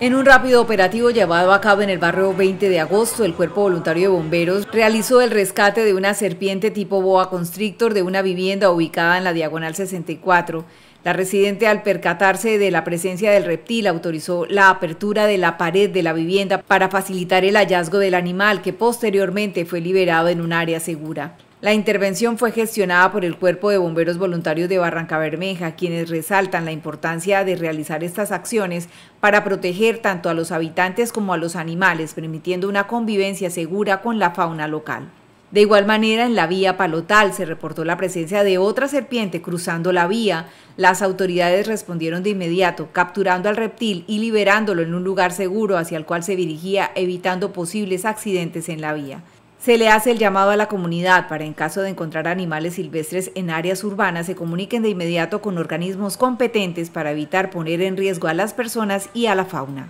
En un rápido operativo llevado a cabo en el barrio 20 de agosto, el Cuerpo Voluntario de Bomberos realizó el rescate de una serpiente tipo boa constrictor de una vivienda ubicada en la diagonal 64. La residente, al percatarse de la presencia del reptil, autorizó la apertura de la pared de la vivienda para facilitar el hallazgo del animal, que posteriormente fue liberado en un área segura. La intervención fue gestionada por el Cuerpo de Bomberos Voluntarios de Barranca Bermeja, quienes resaltan la importancia de realizar estas acciones para proteger tanto a los habitantes como a los animales, permitiendo una convivencia segura con la fauna local. De igual manera, en la vía Palotal se reportó la presencia de otra serpiente cruzando la vía. Las autoridades respondieron de inmediato, capturando al reptil y liberándolo en un lugar seguro hacia el cual se dirigía, evitando posibles accidentes en la vía. Se le hace el llamado a la comunidad para, en caso de encontrar animales silvestres en áreas urbanas, se comuniquen de inmediato con organismos competentes para evitar poner en riesgo a las personas y a la fauna.